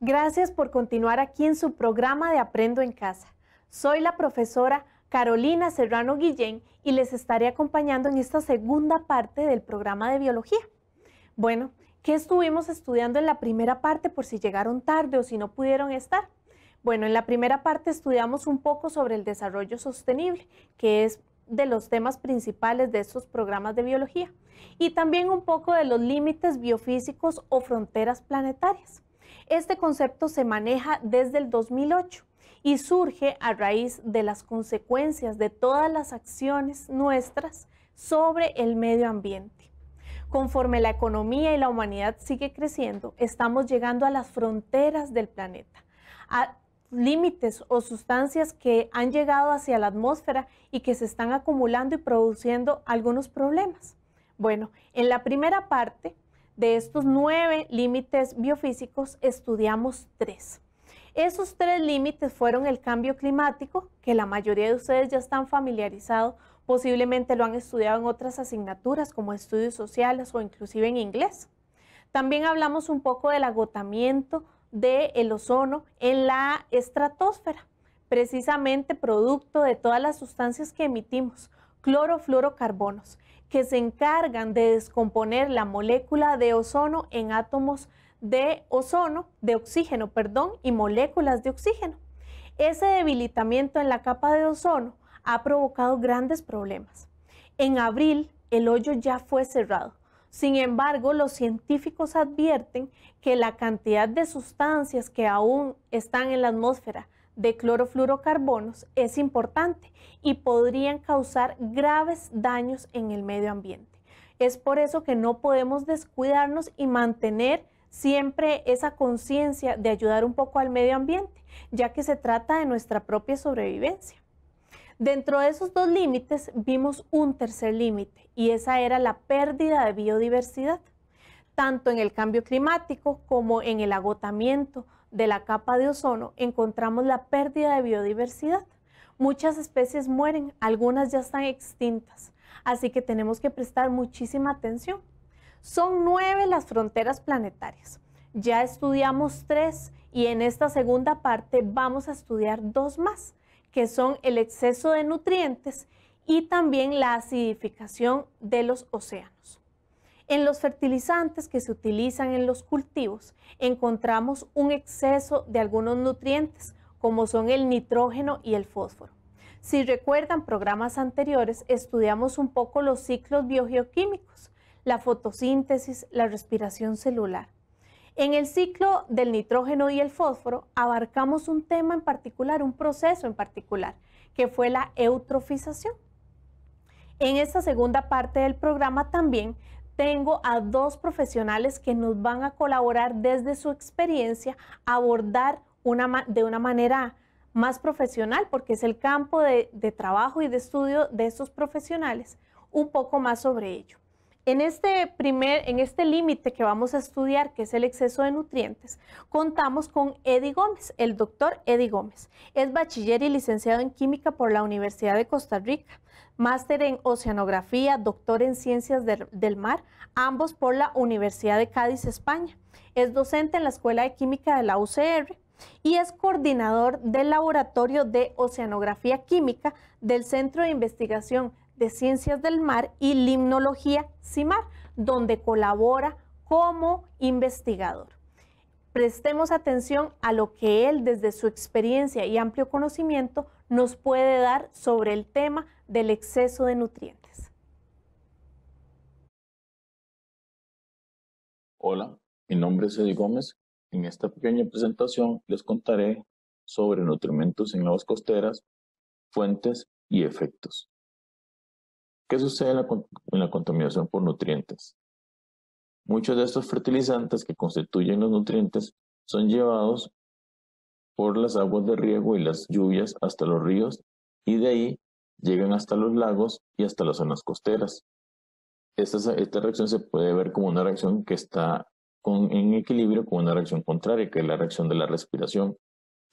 Gracias por continuar aquí en su programa de Aprendo en Casa. Soy la profesora Carolina Serrano Guillén y les estaré acompañando en esta segunda parte del programa de biología. Bueno, ¿qué estuvimos estudiando en la primera parte por si llegaron tarde o si no pudieron estar? Bueno, en la primera parte estudiamos un poco sobre el desarrollo sostenible, que es de los temas principales de estos programas de biología, y también un poco de los límites biofísicos o fronteras planetarias. Este concepto se maneja desde el 2008 y surge a raíz de las consecuencias de todas las acciones nuestras sobre el medio ambiente. Conforme la economía y la humanidad sigue creciendo, estamos llegando a las fronteras del planeta, a límites o sustancias que han llegado hacia la atmósfera y que se están acumulando y produciendo algunos problemas. Bueno, en la primera parte de estos nueve límites biofísicos estudiamos tres. Esos tres límites fueron el cambio climático, que la mayoría de ustedes ya están familiarizados, posiblemente lo han estudiado en otras asignaturas como estudios sociales o inclusive en inglés. También hablamos un poco del agotamiento del el ozono en la estratosfera, precisamente producto de todas las sustancias que emitimos, clorofluorocarbonos que se encargan de descomponer la molécula de ozono en átomos de ozono, de oxígeno, perdón, y moléculas de oxígeno. Ese debilitamiento en la capa de ozono ha provocado grandes problemas. En abril, el hoyo ya fue cerrado. Sin embargo, los científicos advierten que la cantidad de sustancias que aún están en la atmósfera de clorofluorocarbonos es importante y podrían causar graves daños en el medio ambiente. Es por eso que no podemos descuidarnos y mantener siempre esa conciencia de ayudar un poco al medio ambiente, ya que se trata de nuestra propia sobrevivencia. Dentro de esos dos límites vimos un tercer límite y esa era la pérdida de biodiversidad, tanto en el cambio climático como en el agotamiento, de la capa de ozono, encontramos la pérdida de biodiversidad. Muchas especies mueren, algunas ya están extintas, así que tenemos que prestar muchísima atención. Son nueve las fronteras planetarias. Ya estudiamos tres y en esta segunda parte vamos a estudiar dos más, que son el exceso de nutrientes y también la acidificación de los océanos. En los fertilizantes que se utilizan en los cultivos encontramos un exceso de algunos nutrientes como son el nitrógeno y el fósforo. Si recuerdan programas anteriores, estudiamos un poco los ciclos biogeoquímicos, la fotosíntesis, la respiración celular. En el ciclo del nitrógeno y el fósforo abarcamos un tema en particular, un proceso en particular, que fue la eutrofización. En esta segunda parte del programa también tengo a dos profesionales que nos van a colaborar desde su experiencia a abordar de una manera más profesional, porque es el campo de, de trabajo y de estudio de estos profesionales, un poco más sobre ello. En este primer, en este límite que vamos a estudiar, que es el exceso de nutrientes, contamos con Eddie Gómez, el doctor Eddie Gómez. Es bachiller y licenciado en química por la Universidad de Costa Rica, máster en oceanografía, doctor en ciencias del mar, ambos por la Universidad de Cádiz, España. Es docente en la Escuela de Química de la UCR y es coordinador del Laboratorio de Oceanografía Química del Centro de Investigación de Ciencias del Mar y Limnología CIMAR, donde colabora como investigador. Prestemos atención a lo que él desde su experiencia y amplio conocimiento nos puede dar sobre el tema del exceso de nutrientes. Hola, mi nombre es Eddie Gómez. En esta pequeña presentación les contaré sobre nutrimentos en aguas costeras, fuentes y efectos. ¿Qué sucede en la, contaminación por nutrientes? Muchos de estos fertilizantes que constituyen los nutrientes son llevados por las aguas de riego y las lluvias hasta los ríos y de ahí llegan hasta los lagos y hasta las zonas costeras. Esta, reacción se puede ver como una reacción que está en equilibrio con una reacción contraria, que es la reacción de la respiración.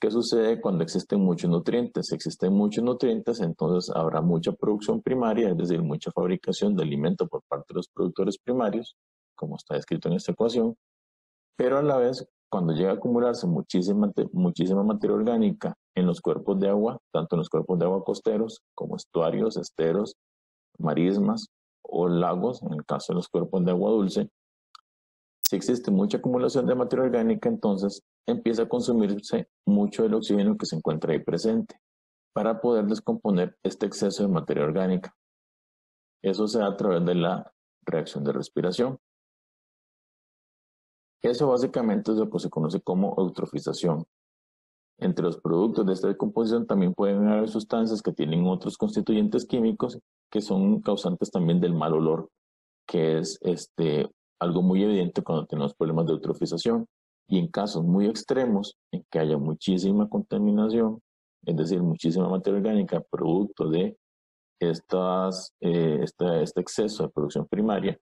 ¿Qué sucede cuando existen muchos nutrientes? Si existen muchos nutrientes, entonces habrá mucha producción primaria, es decir, mucha fabricación de alimento por parte de los productores primarios, como está escrito en esta ecuación, pero a la vez, cuando llega a acumularse muchísima, muchísima materia orgánica en los cuerpos de agua, tanto en los cuerpos de agua costeros como estuarios, esteros, marismas o lagos, en el caso de los cuerpos de agua dulce, si existe mucha acumulación de materia orgánica, entonces empieza a consumirse mucho del oxígeno que se encuentra ahí presente para poder descomponer este exceso de materia orgánica. Eso se da a través de la reacción de respiración. Eso básicamente es lo que se conoce como eutrofización. Entre los productos de esta descomposición también pueden haber sustancias que tienen otros constituyentes químicos que son causantes también del mal olor, que es este, algo muy evidente cuando tenemos problemas de eutrofización. Y en casos muy extremos, en que haya muchísima contaminación, es decir, muchísima materia orgánica producto de estas, este, este exceso de producción primaria,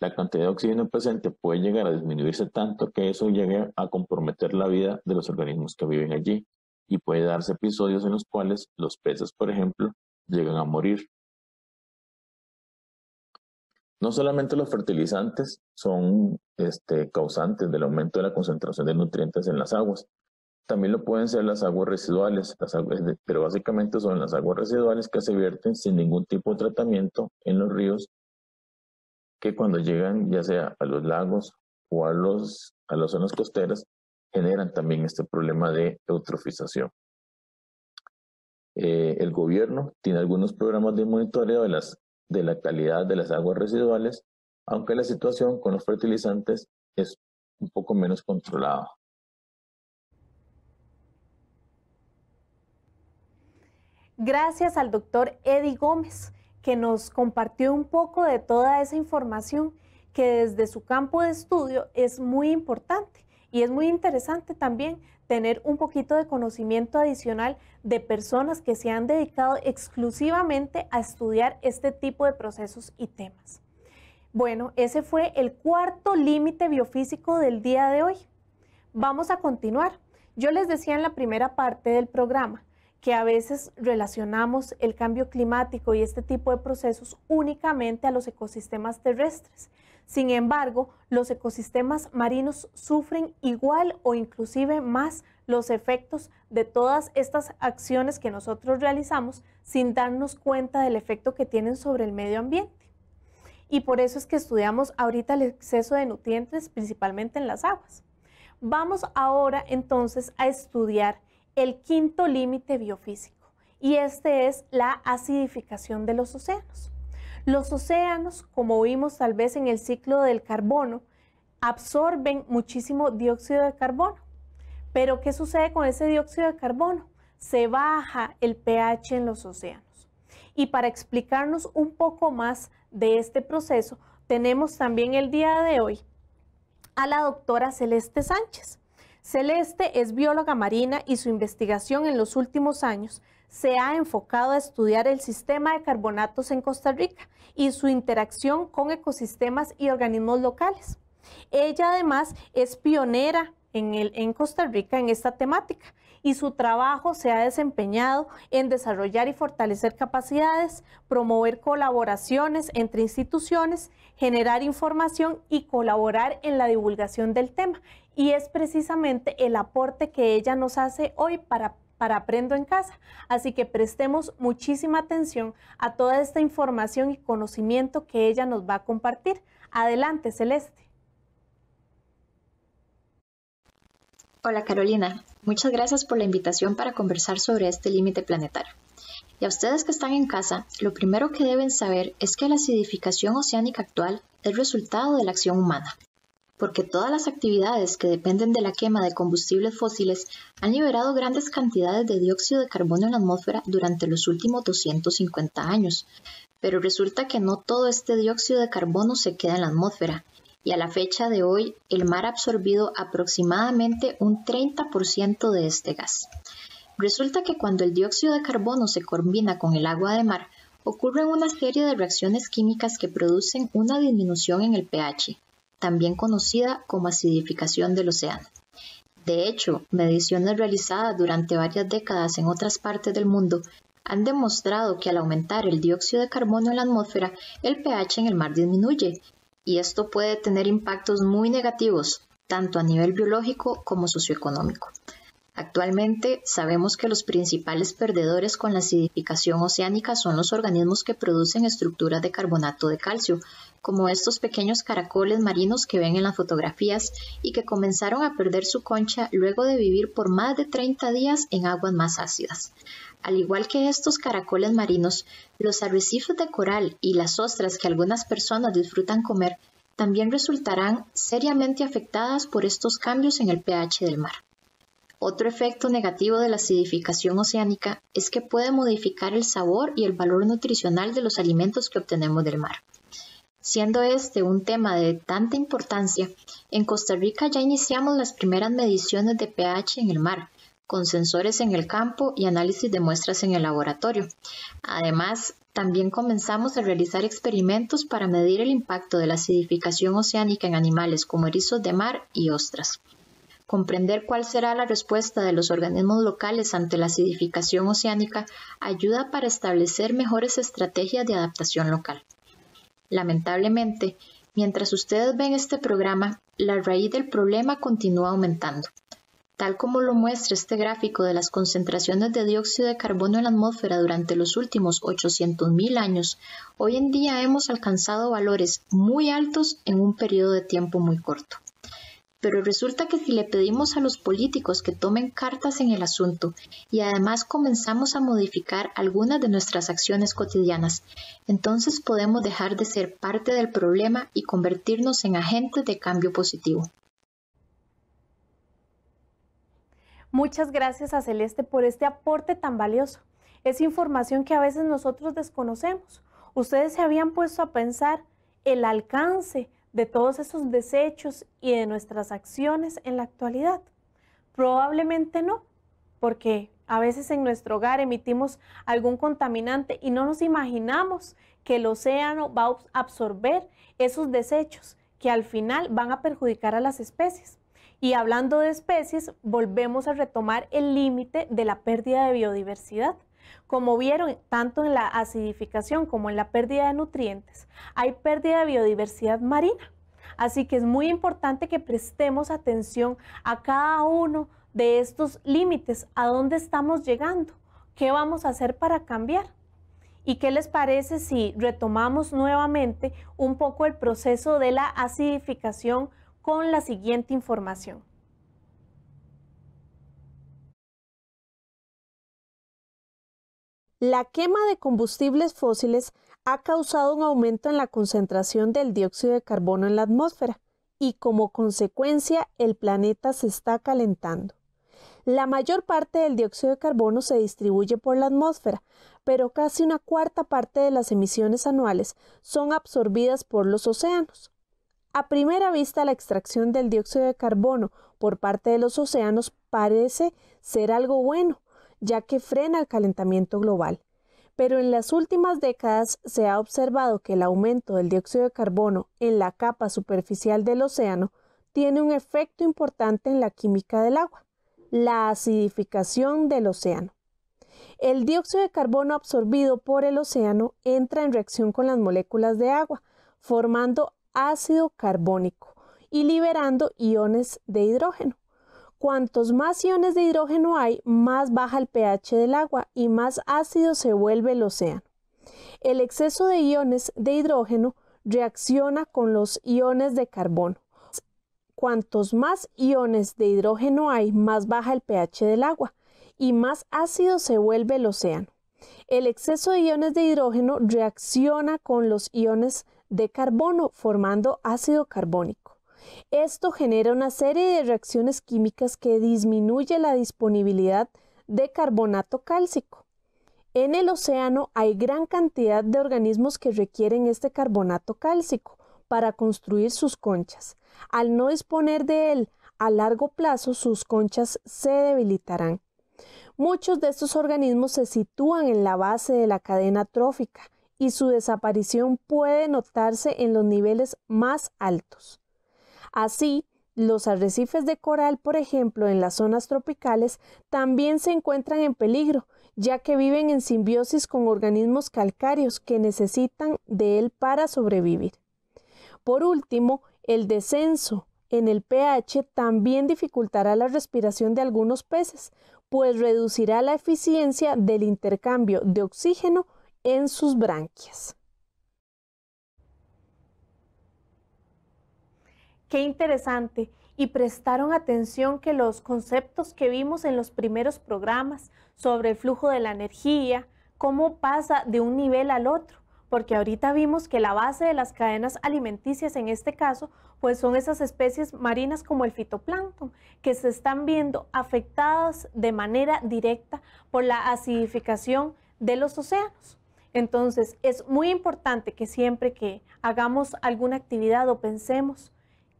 la cantidad de oxígeno presente puede llegar a disminuirse tanto que eso llegue a comprometer la vida de los organismos que viven allí y puede darse episodios en los cuales los peces, por ejemplo, llegan a morir no solamente los fertilizantes son este, causantes del aumento de la concentración de nutrientes en las aguas, también lo pueden ser las aguas residuales, pero básicamente son las aguas residuales que se vierten sin ningún tipo de tratamiento en los ríos que cuando llegan ya sea a los lagos o a, los, a las zonas costeras generan también este problema de eutrofización. Eh, el gobierno tiene algunos programas de monitoreo de las de la calidad de las aguas residuales, aunque la situación con los fertilizantes es un poco menos controlada. Gracias al doctor Eddie Gómez, que nos compartió un poco de toda esa información que desde su campo de estudio es muy importante y es muy interesante también tener un poquito de conocimiento adicional de personas que se han dedicado exclusivamente a estudiar este tipo de procesos y temas. Bueno, ese fue el cuarto límite biofísico del día de hoy. Vamos a continuar. Yo les decía en la primera parte del programa, que a veces relacionamos el cambio climático y este tipo de procesos únicamente a los ecosistemas terrestres. Sin embargo, los ecosistemas marinos sufren igual o inclusive más los efectos de todas estas acciones que nosotros realizamos sin darnos cuenta del efecto que tienen sobre el medio ambiente. Y por eso es que estudiamos ahorita el exceso de nutrientes, principalmente en las aguas. Vamos ahora entonces a estudiar el quinto límite biofísico y este es la acidificación de los océanos. Los océanos, como vimos tal vez en el ciclo del carbono, absorben muchísimo dióxido de carbono. Pero ¿qué sucede con ese dióxido de carbono? Se baja el pH en los océanos. Y para explicarnos un poco más de este proceso, tenemos también el día de hoy a la doctora Celeste Sánchez. Celeste es bióloga marina y su investigación en los últimos años se ha enfocado a estudiar el sistema de carbonatos en Costa Rica y su interacción con ecosistemas y organismos locales. Ella además es pionera en, Costa Rica en esta temática y su trabajo se ha desempeñado en desarrollar y fortalecer capacidades, promover colaboraciones entre instituciones, generar información y colaborar en la divulgación del tema y es precisamente el aporte que ella nos hace hoy para para Aprendo en Casa. Así que prestemos muchísima atención a toda esta información y conocimiento que ella nos va a compartir. Adelante, Celeste. Hola Carolina, muchas gracias por la invitación para conversar sobre este límite planetario. Y a ustedes que están en casa, lo primero que deben saber es que la acidificación oceánica actual es resultado de la acción humana porque todas las actividades que dependen de la quema de combustibles fósiles han liberado grandes cantidades de dióxido de carbono en la atmósfera durante los últimos 250 años. Pero resulta que no todo este dióxido de carbono se queda en la atmósfera, y a la fecha de hoy el mar ha absorbido aproximadamente un 30% de este gas. Resulta que cuando el dióxido de carbono se combina con el agua de mar, ocurren una serie de reacciones químicas que producen una disminución en el pH, también conocida como acidificación del océano. De hecho, mediciones realizadas durante varias décadas en otras partes del mundo han demostrado que al aumentar el dióxido de carbono en la atmósfera, el pH en el mar disminuye, y esto puede tener impactos muy negativos, tanto a nivel biológico como socioeconómico. Actualmente sabemos que los principales perdedores con la acidificación oceánica son los organismos que producen estructuras de carbonato de calcio, como estos pequeños caracoles marinos que ven en las fotografías y que comenzaron a perder su concha luego de vivir por más de 30 días en aguas más ácidas. Al igual que estos caracoles marinos, los arrecifes de coral y las ostras que algunas personas disfrutan comer también resultarán seriamente afectadas por estos cambios en el pH del mar. Otro efecto negativo de la acidificación oceánica es que puede modificar el sabor y el valor nutricional de los alimentos que obtenemos del mar. Siendo este un tema de tanta importancia, en Costa Rica ya iniciamos las primeras mediciones de pH en el mar, con sensores en el campo y análisis de muestras en el laboratorio. Además, también comenzamos a realizar experimentos para medir el impacto de la acidificación oceánica en animales como erizos de mar y ostras. Comprender cuál será la respuesta de los organismos locales ante la acidificación oceánica ayuda para establecer mejores estrategias de adaptación local. Lamentablemente, mientras ustedes ven este programa, la raíz del problema continúa aumentando. Tal como lo muestra este gráfico de las concentraciones de dióxido de carbono en la atmósfera durante los últimos 800.000 años, hoy en día hemos alcanzado valores muy altos en un periodo de tiempo muy corto pero resulta que si le pedimos a los políticos que tomen cartas en el asunto y además comenzamos a modificar algunas de nuestras acciones cotidianas, entonces podemos dejar de ser parte del problema y convertirnos en agentes de cambio positivo. Muchas gracias a Celeste por este aporte tan valioso. Es información que a veces nosotros desconocemos. Ustedes se habían puesto a pensar el alcance, de todos esos desechos y de nuestras acciones en la actualidad? Probablemente no, porque a veces en nuestro hogar emitimos algún contaminante y no nos imaginamos que el océano va a absorber esos desechos que al final van a perjudicar a las especies. Y hablando de especies, volvemos a retomar el límite de la pérdida de biodiversidad. Como vieron, tanto en la acidificación como en la pérdida de nutrientes, hay pérdida de biodiversidad marina. Así que es muy importante que prestemos atención a cada uno de estos límites, a dónde estamos llegando, qué vamos a hacer para cambiar. ¿Y qué les parece si retomamos nuevamente un poco el proceso de la acidificación con la siguiente información? La quema de combustibles fósiles ha causado un aumento en la concentración del dióxido de carbono en la atmósfera y como consecuencia el planeta se está calentando. La mayor parte del dióxido de carbono se distribuye por la atmósfera, pero casi una cuarta parte de las emisiones anuales son absorbidas por los océanos. A primera vista, la extracción del dióxido de carbono por parte de los océanos parece ser algo bueno, ya que frena el calentamiento global. Pero en las últimas décadas se ha observado que el aumento del dióxido de carbono en la capa superficial del océano tiene un efecto importante en la química del agua, la acidificación del océano. El dióxido de carbono absorbido por el océano entra en reacción con las moléculas de agua, formando ácido carbónico y liberando iones de hidrógeno. Cuantos más iones de hidrógeno hay, más baja el pH del agua y más ácido se vuelve el océano. El exceso de iones de hidrógeno reacciona con los iones de carbono. Cuantos más iones de hidrógeno hay, más baja el pH del agua y más ácido se vuelve el océano. El exceso de iones de hidrógeno reacciona con los iones de carbono formando ácido carbónico. Esto genera una serie de reacciones químicas que disminuye la disponibilidad de carbonato cálcico. En el océano hay gran cantidad de organismos que requieren este carbonato cálcico para construir sus conchas. Al no disponer de él a largo plazo, sus conchas se debilitarán. Muchos de estos organismos se sitúan en la base de la cadena trófica y su desaparición puede notarse en los niveles más altos. Así, los arrecifes de coral, por ejemplo, en las zonas tropicales, también se encuentran en peligro, ya que viven en simbiosis con organismos calcáreos que necesitan de él para sobrevivir. Por último, el descenso en el pH también dificultará la respiración de algunos peces, pues reducirá la eficiencia del intercambio de oxígeno en sus branquias. Qué interesante. Y prestaron atención que los conceptos que vimos en los primeros programas sobre el flujo de la energía, cómo pasa de un nivel al otro, porque ahorita vimos que la base de las cadenas alimenticias en este caso, pues son esas especies marinas como el fitoplancton, que se están viendo afectadas de manera directa por la acidificación de los océanos. Entonces, es muy importante que siempre que hagamos alguna actividad o pensemos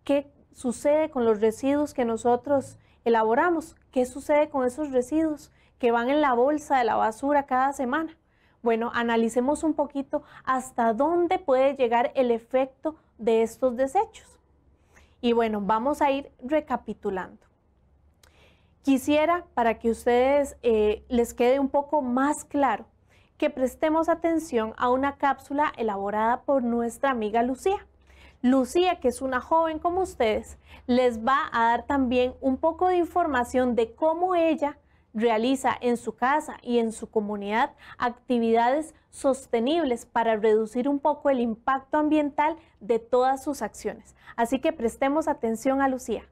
¿qué sucede con los residuos que nosotros elaboramos? ¿Qué sucede con esos residuos que van en la bolsa de la basura cada semana? Bueno, analicemos un poquito hasta dónde puede llegar el efecto de estos desechos. Y bueno, vamos a ir recapitulando. Quisiera, para que ustedes eh, les quede un poco más claro, que prestemos atención a una cápsula elaborada por nuestra amiga Lucía. Lucía, que es una joven como ustedes, les va a dar también un poco de información de cómo ella realiza en su casa y en su comunidad actividades sostenibles para reducir un poco el impacto ambiental de todas sus acciones. Así que prestemos atención a Lucía.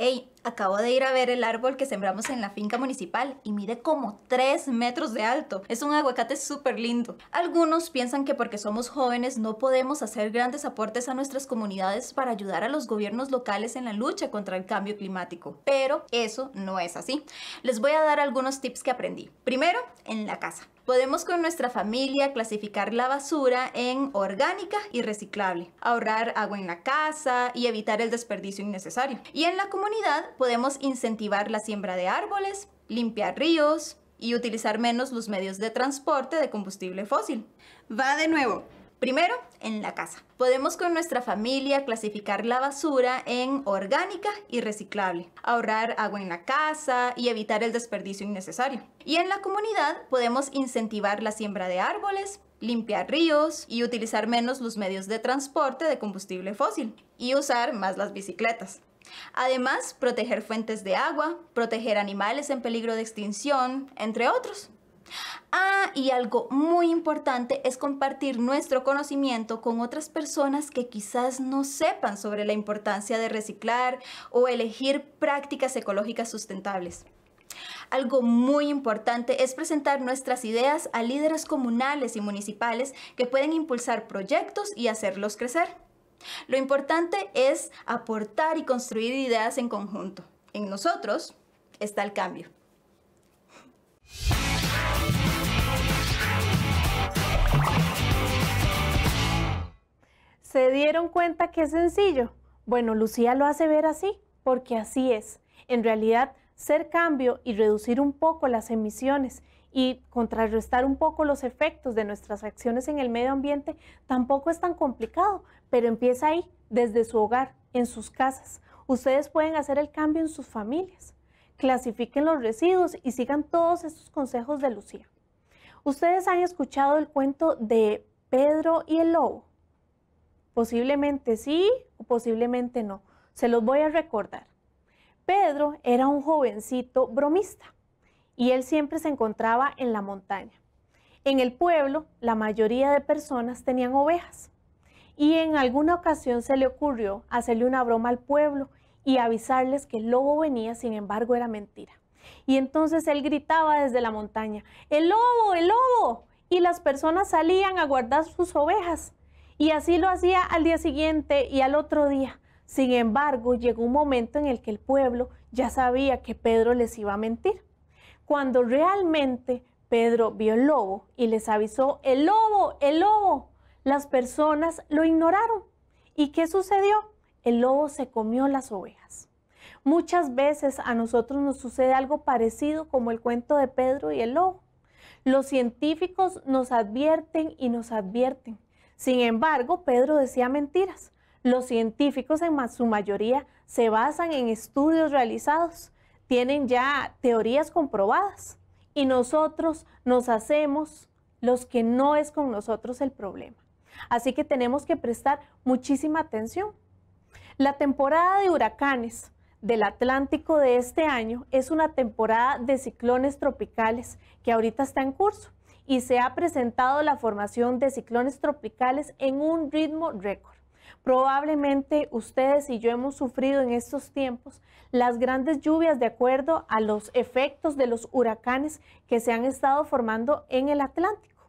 Hey, acabo de ir a ver el árbol que sembramos en la finca municipal y mide como 3 metros de alto. Es un aguacate súper lindo. Algunos piensan que porque somos jóvenes no podemos hacer grandes aportes a nuestras comunidades para ayudar a los gobiernos locales en la lucha contra el cambio climático. Pero eso no es así. Les voy a dar algunos tips que aprendí. Primero, en la casa. Podemos con nuestra familia clasificar la basura en orgánica y reciclable, ahorrar agua en la casa y evitar el desperdicio innecesario. Y en la comunidad podemos incentivar la siembra de árboles, limpiar ríos y utilizar menos los medios de transporte de combustible fósil. Va de nuevo, Primero, en la casa. Podemos con nuestra familia clasificar la basura en orgánica y reciclable, ahorrar agua en la casa y evitar el desperdicio innecesario. Y en la comunidad podemos incentivar la siembra de árboles, limpiar ríos y utilizar menos los medios de transporte de combustible fósil y usar más las bicicletas. Además, proteger fuentes de agua, proteger animales en peligro de extinción, entre otros. Ah, y algo muy importante es compartir nuestro conocimiento con otras personas que quizás no sepan sobre la importancia de reciclar o elegir prácticas ecológicas sustentables. Algo muy importante es presentar nuestras ideas a líderes comunales y municipales que pueden impulsar proyectos y hacerlos crecer. Lo importante es aportar y construir ideas en conjunto. En nosotros está el cambio. ¿Se dieron cuenta que es sencillo? Bueno, Lucía lo hace ver así, porque así es. En realidad, ser cambio y reducir un poco las emisiones y contrarrestar un poco los efectos de nuestras acciones en el medio ambiente tampoco es tan complicado, pero empieza ahí, desde su hogar, en sus casas. Ustedes pueden hacer el cambio en sus familias. Clasifiquen los residuos y sigan todos estos consejos de Lucía. Ustedes han escuchado el cuento de Pedro y el Lobo. Posiblemente sí o posiblemente no. Se los voy a recordar. Pedro era un jovencito bromista y él siempre se encontraba en la montaña. En el pueblo, la mayoría de personas tenían ovejas y en alguna ocasión se le ocurrió hacerle una broma al pueblo y avisarles que el lobo venía, sin embargo era mentira. Y entonces él gritaba desde la montaña, ¡el lobo, el lobo! Y las personas salían a guardar sus ovejas. Y así lo hacía al día siguiente y al otro día. Sin embargo, llegó un momento en el que el pueblo ya sabía que Pedro les iba a mentir. Cuando realmente Pedro vio el lobo y les avisó, el lobo, el lobo, las personas lo ignoraron. ¿Y qué sucedió? El lobo se comió las ovejas. Muchas veces a nosotros nos sucede algo parecido como el cuento de Pedro y el lobo. Los científicos nos advierten y nos advierten, sin embargo, Pedro decía mentiras. Los científicos en su mayoría se basan en estudios realizados, tienen ya teorías comprobadas y nosotros nos hacemos los que no es con nosotros el problema. Así que tenemos que prestar muchísima atención. La temporada de huracanes del Atlántico de este año es una temporada de ciclones tropicales que ahorita está en curso y se ha presentado la formación de ciclones tropicales en un ritmo récord. Probablemente ustedes y yo hemos sufrido en estos tiempos las grandes lluvias de acuerdo a los efectos de los huracanes que se han estado formando en el Atlántico.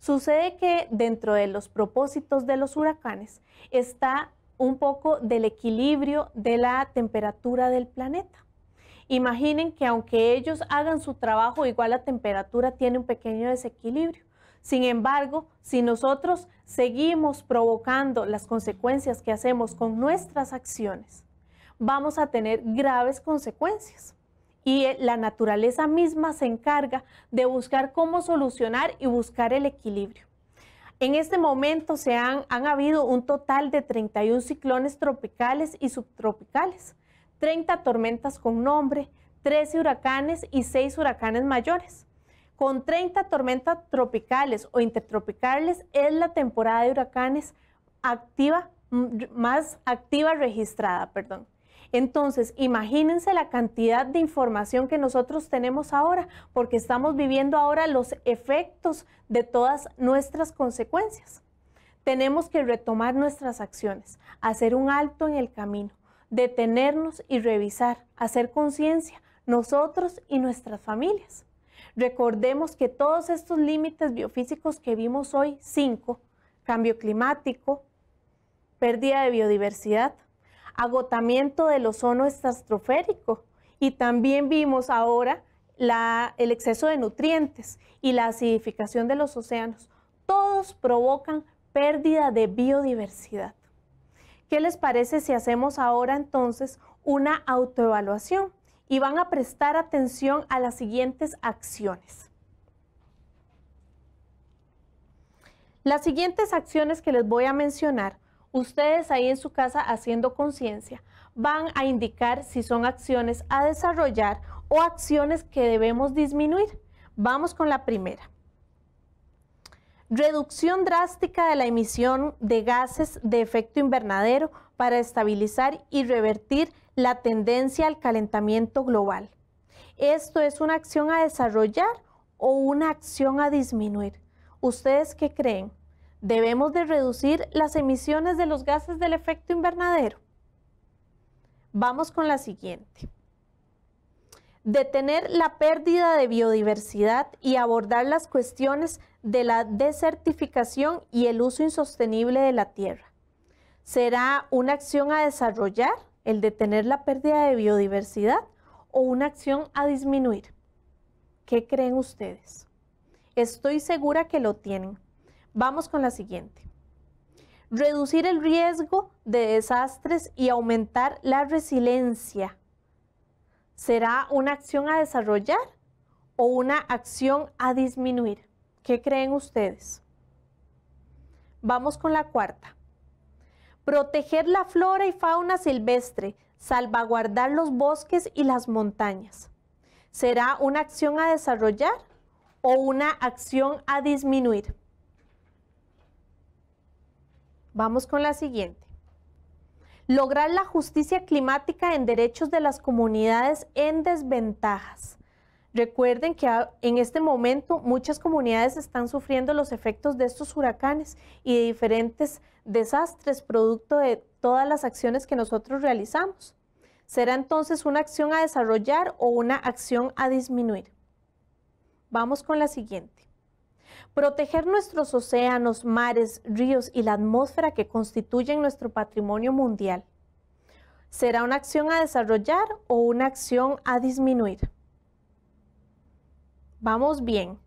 Sucede que dentro de los propósitos de los huracanes está un poco del equilibrio de la temperatura del planeta. Imaginen que aunque ellos hagan su trabajo igual a temperatura tiene un pequeño desequilibrio. Sin embargo, si nosotros seguimos provocando las consecuencias que hacemos con nuestras acciones, vamos a tener graves consecuencias. Y eh, la naturaleza misma se encarga de buscar cómo solucionar y buscar el equilibrio. En este momento se han habido un total de 31 ciclones tropicales y subtropicales 30 tormentas con nombre, 13 huracanes y 6 huracanes mayores. Con 30 tormentas tropicales o intertropicales es la temporada de huracanes activa, mm, más activa registrada, perdón. Entonces, imagínense la cantidad de información que nosotros tenemos ahora, porque estamos viviendo ahora los efectos de todas nuestras consecuencias. Tenemos que retomar nuestras acciones, hacer un alto en el camino, detenernos y revisar, hacer conciencia, nosotros y nuestras familias. Recordemos que todos estos límites biofísicos que vimos hoy, cinco, cambio climático, pérdida de biodiversidad, agotamiento del ozono estratosférico y también vimos ahora el exceso de nutrientes y la acidificación de los océanos. Todos provocan pérdida de biodiversidad. ¿Qué les parece si hacemos ahora entonces una autoevaluación? Y van a prestar atención a las siguientes acciones. Las siguientes acciones que les voy a mencionar, ustedes ahí en su casa haciendo conciencia, van a indicar si son acciones a desarrollar o acciones que debemos disminuir. Vamos con la primera reducción drástica de la emisión de gases de efecto invernadero para estabilizar y revertir la tendencia al calentamiento global. ¿Esto es una acción a desarrollar o una acción a disminuir? ¿Ustedes qué creen? ¿Debemos de reducir las emisiones de los gases del efecto invernadero? Vamos con la siguiente. Detener la pérdida de biodiversidad y abordar las cuestiones de la desertificación y el uso insostenible de la tierra. ¿Será una acción a desarrollar el detener la pérdida de biodiversidad o una acción a disminuir? ¿Qué creen ustedes? Estoy segura que lo tienen. Vamos con la siguiente. Reducir el riesgo de desastres y aumentar la resiliencia. ¿Será una acción a desarrollar o una acción a disminuir? ¿Qué creen ustedes? Vamos con la cuarta. Proteger la flora y fauna silvestre, salvaguardar los bosques y las montañas. ¿Será una acción a desarrollar o una acción a disminuir? Vamos con la siguiente. Lograr la justicia climática en derechos de las comunidades en desventajas. Recuerden que en este momento muchas comunidades están sufriendo los efectos de estos huracanes y de diferentes desastres producto de todas las acciones que nosotros realizamos. Será entonces una acción a desarrollar o una acción a disminuir. Vamos con la siguiente. Proteger nuestros océanos, mares, ríos y la atmósfera que constituyen nuestro patrimonio mundial. ¿Será una acción a desarrollar o una acción a disminuir? Vamos bien.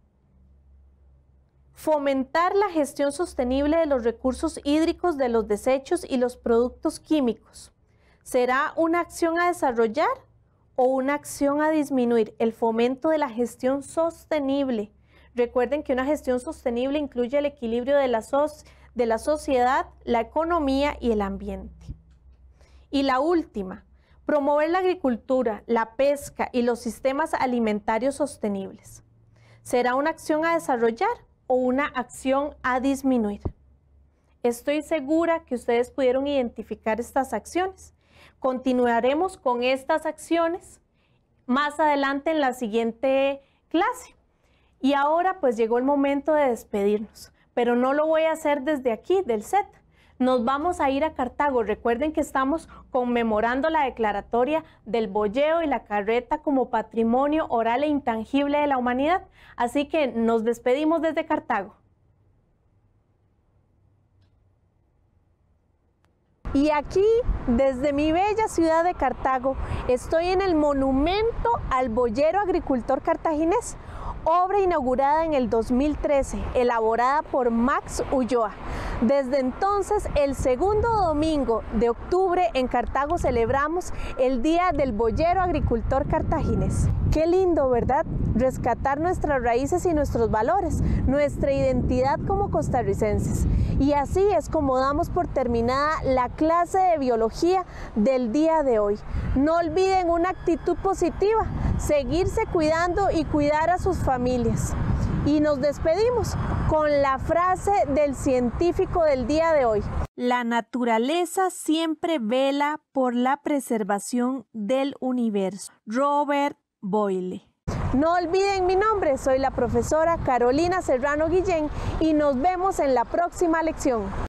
Fomentar la gestión sostenible de los recursos hídricos, de los desechos y los productos químicos. ¿Será una acción a desarrollar o una acción a disminuir? El fomento de la gestión sostenible. Recuerden que una gestión sostenible incluye el equilibrio de la, de la sociedad, la economía y el ambiente. Y la última, promover la agricultura, la pesca y los sistemas alimentarios sostenibles. ¿Será una acción a desarrollar o una acción a disminuir? Estoy segura que ustedes pudieron identificar estas acciones. Continuaremos con estas acciones más adelante en la siguiente clase. Y ahora pues llegó el momento de despedirnos, pero no lo voy a hacer desde aquí, del set, nos vamos a ir a Cartago. Recuerden que estamos conmemorando la declaratoria del bolleo y la carreta como patrimonio oral e intangible de la humanidad. Así que nos despedimos desde Cartago. Y aquí, desde mi bella ciudad de Cartago, estoy en el monumento al boyero agricultor cartaginés obra inaugurada en el 2013, elaborada por Max Ulloa. Desde entonces, el segundo domingo de octubre en Cartago celebramos el Día del Boyero Agricultor Cartagines. Qué lindo, ¿verdad? Rescatar nuestras raíces y nuestros valores, nuestra identidad como costarricenses. Y así es como damos por terminada la clase de biología del día de hoy. No olviden una actitud positiva seguirse cuidando y cuidar a sus familias. Y nos despedimos con la frase del científico del día de hoy. La naturaleza siempre vela por la preservación del universo. Robert Boyle. No olviden mi nombre, soy la profesora Carolina Serrano Guillén y nos vemos en la próxima lección.